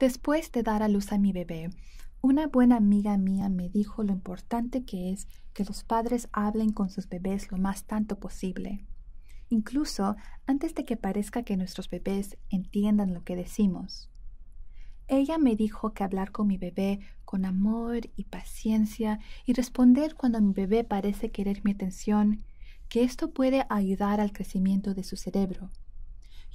Después de dar a luz a mi bebé, una buena amiga mía me dijo lo importante que es que los padres hablen con sus bebés lo más tanto posible, incluso antes de que parezca que nuestros bebés entiendan lo que decimos. Ella me dijo que hablar con mi bebé con amor y paciencia y responder cuando mi bebé parece querer mi atención, que esto puede ayudar al crecimiento de su cerebro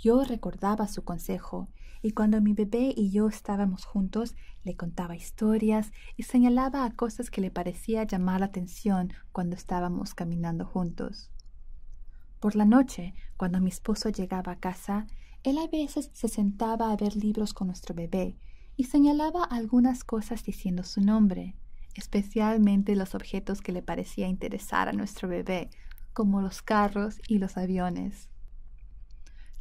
yo recordaba su consejo y cuando mi bebé y yo estábamos juntos, le contaba historias y señalaba a cosas que le parecía llamar la atención cuando estábamos caminando juntos. Por la noche, cuando mi esposo llegaba a casa, él a veces se sentaba a ver libros con nuestro bebé y señalaba algunas cosas diciendo su nombre, especialmente los objetos que le parecía interesar a nuestro bebé, como los carros y los aviones.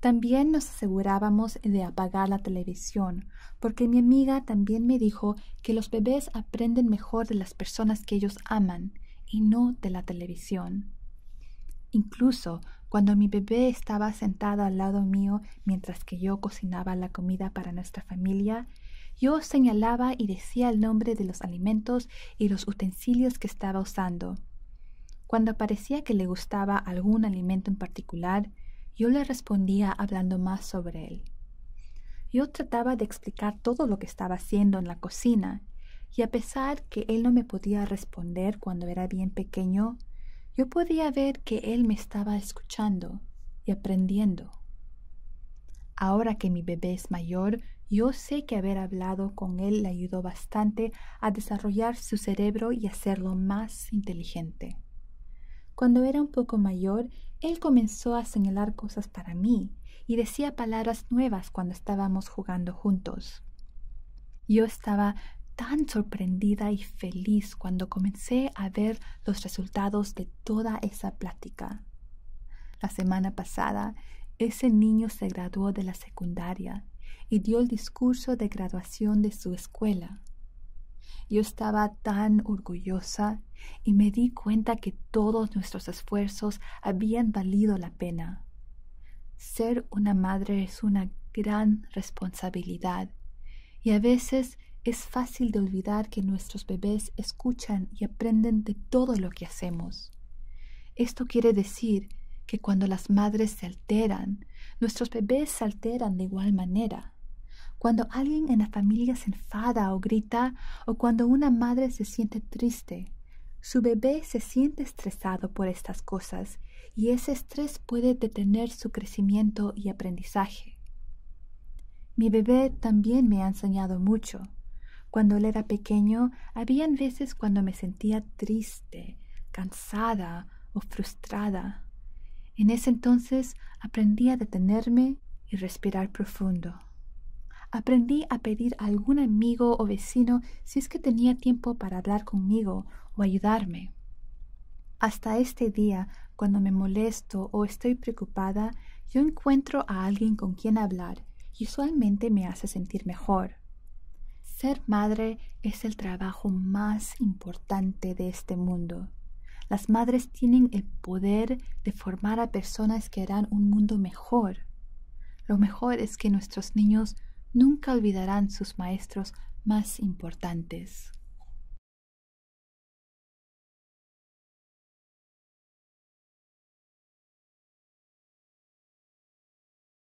También nos asegurábamos de apagar la televisión, porque mi amiga también me dijo que los bebés aprenden mejor de las personas que ellos aman y no de la televisión. Incluso cuando mi bebé estaba sentado al lado mío mientras que yo cocinaba la comida para nuestra familia, yo señalaba y decía el nombre de los alimentos y los utensilios que estaba usando. Cuando parecía que le gustaba algún alimento en particular, yo le respondía hablando más sobre él. Yo trataba de explicar todo lo que estaba haciendo en la cocina, y a pesar que él no me podía responder cuando era bien pequeño, yo podía ver que él me estaba escuchando y aprendiendo. Ahora que mi bebé es mayor, yo sé que haber hablado con él le ayudó bastante a desarrollar su cerebro y hacerlo más inteligente. Cuando era un poco mayor, él comenzó a señalar cosas para mí y decía palabras nuevas cuando estábamos jugando juntos. Yo estaba tan sorprendida y feliz cuando comencé a ver los resultados de toda esa plática. La semana pasada, ese niño se graduó de la secundaria y dio el discurso de graduación de su escuela. Yo estaba tan orgullosa y me di cuenta que todos nuestros esfuerzos habían valido la pena. Ser una madre es una gran responsabilidad y a veces es fácil de olvidar que nuestros bebés escuchan y aprenden de todo lo que hacemos. Esto quiere decir que cuando las madres se alteran, nuestros bebés se alteran de igual manera cuando alguien en la familia se enfada o grita, o cuando una madre se siente triste. Su bebé se siente estresado por estas cosas y ese estrés puede detener su crecimiento y aprendizaje. Mi bebé también me ha enseñado mucho. Cuando él era pequeño, habían veces cuando me sentía triste, cansada o frustrada. En ese entonces aprendí a detenerme y respirar profundo. Aprendí a pedir a algún amigo o vecino si es que tenía tiempo para hablar conmigo o ayudarme. Hasta este día, cuando me molesto o estoy preocupada, yo encuentro a alguien con quien hablar y usualmente me hace sentir mejor. Ser madre es el trabajo más importante de este mundo. Las madres tienen el poder de formar a personas que harán un mundo mejor. Lo mejor es que nuestros niños nunca olvidarán sus maestros más importantes.